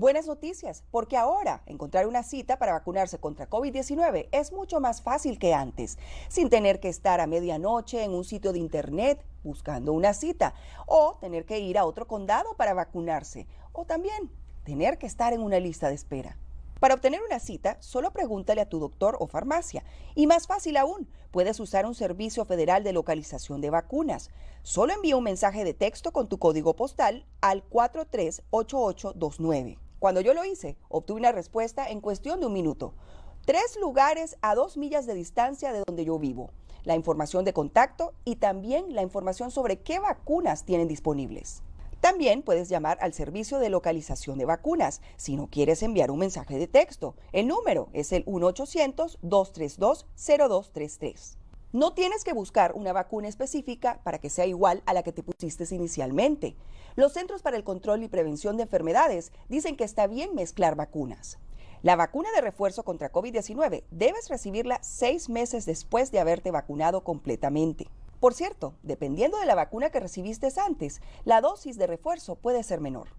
Buenas noticias, porque ahora encontrar una cita para vacunarse contra COVID-19 es mucho más fácil que antes, sin tener que estar a medianoche en un sitio de internet buscando una cita, o tener que ir a otro condado para vacunarse, o también tener que estar en una lista de espera. Para obtener una cita, solo pregúntale a tu doctor o farmacia. Y más fácil aún, puedes usar un servicio federal de localización de vacunas. Solo envía un mensaje de texto con tu código postal al 438829. Cuando yo lo hice, obtuve una respuesta en cuestión de un minuto. Tres lugares a dos millas de distancia de donde yo vivo, la información de contacto y también la información sobre qué vacunas tienen disponibles. También puedes llamar al servicio de localización de vacunas si no quieres enviar un mensaje de texto. El número es el 1-800-232-0233. No tienes que buscar una vacuna específica para que sea igual a la que te pusiste inicialmente. Los Centros para el Control y Prevención de Enfermedades dicen que está bien mezclar vacunas. La vacuna de refuerzo contra COVID-19 debes recibirla seis meses después de haberte vacunado completamente. Por cierto, dependiendo de la vacuna que recibiste antes, la dosis de refuerzo puede ser menor.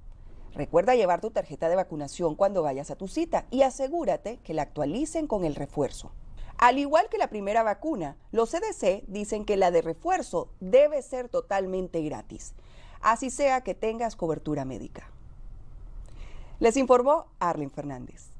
Recuerda llevar tu tarjeta de vacunación cuando vayas a tu cita y asegúrate que la actualicen con el refuerzo. Al igual que la primera vacuna, los CDC dicen que la de refuerzo debe ser totalmente gratis, así sea que tengas cobertura médica. Les informó Arlen Fernández.